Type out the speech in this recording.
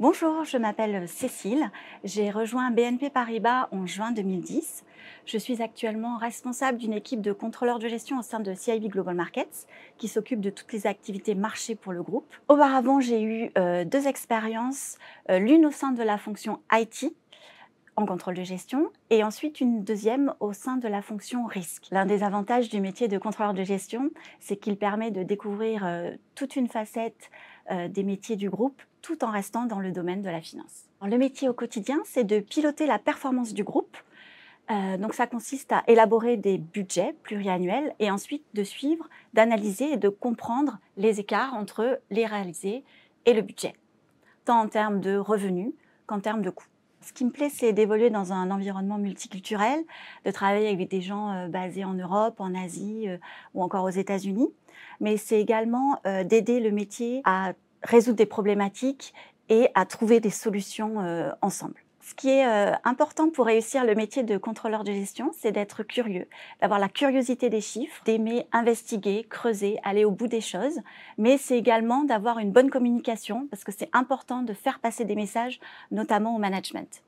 Bonjour, je m'appelle Cécile. J'ai rejoint BNP Paribas en juin 2010. Je suis actuellement responsable d'une équipe de contrôleurs de gestion au sein de CIB Global Markets, qui s'occupe de toutes les activités marché pour le groupe. Auparavant, j'ai eu euh, deux expériences, euh, l'une au sein de la fonction IT en contrôle de gestion et ensuite une deuxième au sein de la fonction risque. L'un des avantages du métier de contrôleur de gestion, c'est qu'il permet de découvrir euh, toute une facette euh, des métiers du groupe tout en restant dans le domaine de la finance. le métier au quotidien, c'est de piloter la performance du groupe. Euh, donc ça consiste à élaborer des budgets pluriannuels et ensuite de suivre, d'analyser et de comprendre les écarts entre les réalisés et le budget, tant en termes de revenus qu'en termes de coûts. Ce qui me plaît, c'est d'évoluer dans un environnement multiculturel, de travailler avec des gens euh, basés en Europe, en Asie euh, ou encore aux États-Unis. Mais c'est également euh, d'aider le métier à résoudre des problématiques et à trouver des solutions ensemble ce qui est euh, important pour réussir le métier de contrôleur de gestion, c'est d'être curieux, d'avoir la curiosité des chiffres, d'aimer investiguer, creuser, aller au bout des choses. Mais c'est également d'avoir une bonne communication parce que c'est important de faire passer des messages, notamment au management.